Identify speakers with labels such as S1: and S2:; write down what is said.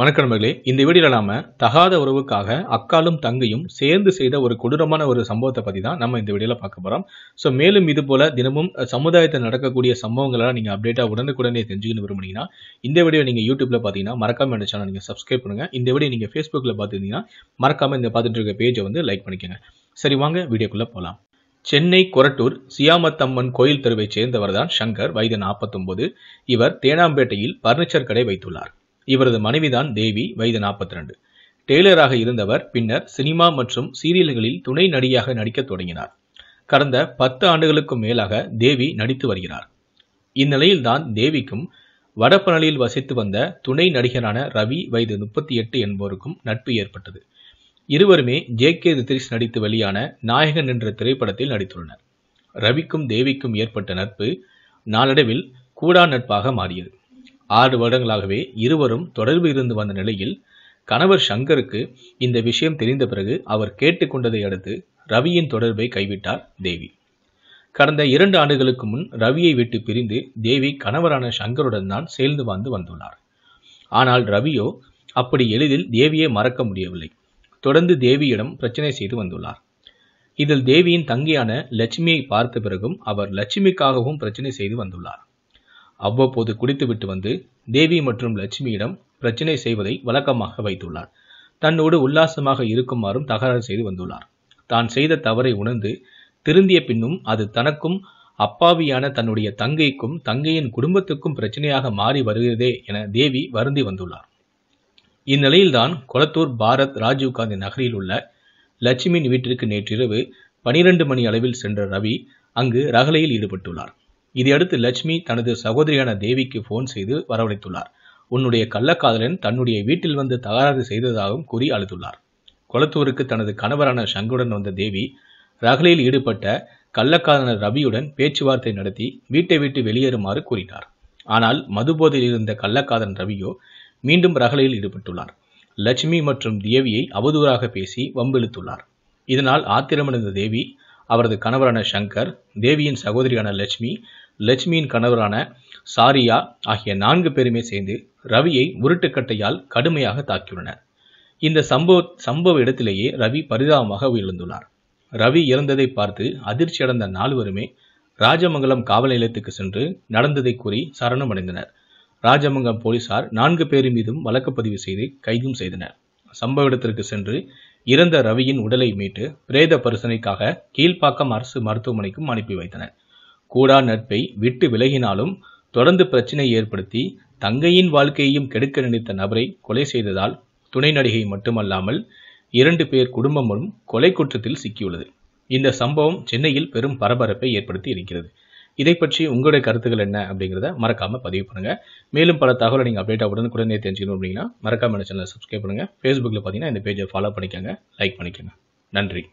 S1: வணக்கம் இந்த வீடியோ இல்லாம தகாத உறவுக்காக அக்காலும் தங்கையும் சேர்ந்து செய்த ஒரு கொடூரமான ஒரு சம்பவத்தை பற்றி தான் நம்ம இந்த வீடியோவில் பார்க்க போகிறோம் ஸோ மேலும் இது போல தினமும் சமுதாயத்தில் நடக்கக்கூடிய சம்பவங்களெல்லாம் நீங்கள் அப்டேட்டாக உடனுக்குடனே தெரிஞ்சுக்கணும் விரும்புனீங்கன்னா இந்த வீடியோ நீங்கள் யூடியூப்பில் பார்த்தீங்கன்னா மறக்காம இந்த சேனல் நீங்கள் சப்ஸ்கிரைப் பண்ணுங்கள் இந்த வீடியோ நீங்கள் ஃபேஸ்புக்கில் பார்த்துருந்தீங்கன்னா மறக்காமல் இந்த பாத்துட்டு இருக்க பேஜை வந்து லைக் பண்ணிக்கோங்க சரி வாங்க வீடியோக்குள்ளே போகலாம் சென்னை கொரட்டூர் சியாமத்தம்மன் கோயில் தெருவைச் சேர்ந்தவர்தான் சங்கர் வயது நாற்பத்தொம்போது இவர் தேனாம்பேட்டையில் பர்னிச்சர் கடை வைத்துள்ளார் இவரது மனைவிதான் தேவி வயது நாற்பத்தி ரெண்டு டெய்லராக இருந்தவர் பின்னர் சினிமா மற்றும் சீரியல்களில் துணை நடிகையாக நடிக்கத் தொடங்கினார் கடந்த பத்து ஆண்டுகளுக்கும் மேலாக தேவி நடித்து வருகிறார் இந்நிலையில்தான் தேவிக்கும் வடபழனியில் வசித்து வந்த துணை நடிகரான ரவி வயது முப்பத்தி எட்டு என்பவருக்கும் நட்பு ஏற்பட்டது இருவருமே ஜே கே ரித்ரிஷ் நடித்து வெளியான நாயகன் என்ற திரைப்படத்தில் நடித்துள்ளனர் ரவிக்கும் தேவிக்கும் ஏற்பட்ட நட்பு நாளடைவில் கூடா நட்பாக மாறியது ஆறு வருடங்களாகவே இருவரும் தொடர்பு இருந்து வந்த நிலையில் கணவர் சங்கருக்கு இந்த விஷயம் தெரிந்த பிறகு அவர் கேட்டுக்கொண்டதை அடுத்து ரவியின் தொடர்பை கைவிட்டார் தேவி கடந்த இரண்டு ஆண்டுகளுக்கு முன் ரவியை விட்டு பிரிந்து தேவி கணவரான சங்கருடன் தான் சேர்ந்து வாழ்ந்து வந்துள்ளார் ஆனால் ரவியோ அப்படி எளிதில் தேவியை மறக்க முடியவில்லை தொடர்ந்து தேவியிடம் பிரச்சனை செய்து வந்துள்ளார் இதில் தேவியின் தங்கியான லட்சுமியை பார்த்த பிறகும் அவர் லட்சுமிக்காகவும் பிரச்சனை செய்து வந்துள்ளார் அவ்வப்போது குடித்துவிட்டு வந்து தேவி மற்றும் லட்சுமியிடம் பிரச்சனை செய்வதை வழக்கமாக வைத்துள்ளார் தன்னோடு உல்லாசமாக இருக்குமாறும் தகராறு செய்து வந்துள்ளார் தான் செய்த தவறை உணர்ந்து திருந்திய பின்னும் அது தனக்கும் அப்பாவியான தன்னுடைய தங்கைக்கும் தங்கையின் குடும்பத்துக்கும் பிரச்சனையாக மாறி வருகிறதே என தேவி வருந்தி வந்துள்ளார் இந்நிலையில்தான் கொளத்தூர் பாரத் ராஜீவ் காந்தி நகரில் உள்ள லட்சுமியின் வீட்டிற்கு நேற்றிரவு பனிரெண்டு மணி அளவில் சென்ற ரவி அங்கு ரகலையில் ஈடுபட்டுள்ளார் இதையடுத்து லட்சுமி தனது சகோதரியான தேவிக்கு போன் செய்து வரவழைத்துள்ளார் உன்னுடைய கள்ளக்காதலன் தன்னுடைய வீட்டில் வந்து தகராறு செய்ததாகவும் கூறி அழுத்துள்ளார் கொளத்தூருக்கு தனது கணவரான சங்குடன் வந்த தேவி ரகலையில் ஈடுபட்ட கள்ளக்காதலன் ரவியுடன் பேச்சுவார்த்தை நடத்தி வீட்டை விட்டு வெளியேறுமாறு கூறினார் ஆனால் மதுபோதையில் இருந்த கள்ளக்காதன் ரவியோ மீண்டும் ரகலையில் ஈடுபட்டுள்ளார் லட்சுமி மற்றும் தேவியை அவதூறாக பேசி வம்பிழுத்துள்ளார் இதனால் ஆத்திரமடைந்த தேவி அவரது கணவரான சங்கர் தேவியின் சகோதரியான லட்சுமி லட்சுமியின் கணவரான சாரியா ஆகிய நான்கு பேருமே சேர்ந்து ரவியை உருட்டுக்கட்டையால் கடுமையாக தாக்கியுள்ளனர் இந்த சம்பவ சம்பவ இடத்திலேயே ரவி பரிதாபமாக உயிரிழந்துள்ளார் ரவி இறந்ததை பார்த்து அதிர்ச்சி அடைந்த நால்வருமே ராஜமங்கலம் காவல் நிலையத்துக்கு சென்று நடந்ததை கூறி சரணம் அடைந்தனர் ராஜமங்கலம் போலீசார் நான்கு பேர் மீதும் வழக்கு பதிவு செய்து கைதும் செய்தனர் சம்பவ இடத்திற்கு சென்று இறந்த ரவியின் உடலை மீட்டு பிரேத பரிசனைக்காக கீழ்ப்பாக்கம் அரசு மருத்துவமனைக்கும் அனுப்பி வைத்தனர் கூடா நட்பை விட்டு விலகினாலும் தொடர்ந்து பிரச்சினை ஏற்படுத்தி தங்கையின் வாழ்க்கையையும் கெடுக்க நினைத்த நபரை கொலை செய்ததால் துணை நடிகை மட்டுமல்லாமல் இரண்டு பேர் குடும்பமும் கொலை குற்றத்தில் சிக்கியுள்ளது இந்த சம்பவம் சென்னையில் பெரும் பரபரப்பை ஏற்படுத்தி இருக்கிறது இதை பற்றி உங்களுடைய கருத்துக்கள் என்ன அப்படிங்கிறத மறக்காமல் பதிவு பண்ணுங்கள் மேலும் பல தகவலை நீங்கள் அப்டேட்டாக உடனுக்குடனே தெரிஞ்சுக்கணும் அப்படின்னா மறக்காம சேனலை சப்ஸ்கிரைப் பண்ணுங்கள் ஃபேஸ்புக்கில் பார்த்தீங்கன்னா இந்த பேஜை ஃபாலோ பண்ணிக்கோங்க லைக் பண்ணிக்கோங்க நன்றி